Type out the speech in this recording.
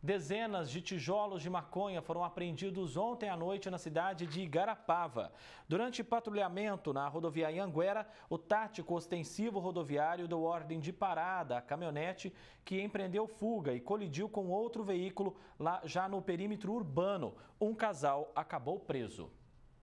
Dezenas de tijolos de maconha foram apreendidos ontem à noite na cidade de Igarapava. Durante patrulhamento na rodovia Ianguera, o tático ostensivo rodoviário deu ordem de parada à caminhonete que empreendeu fuga e colidiu com outro veículo lá já no perímetro urbano. Um casal acabou preso.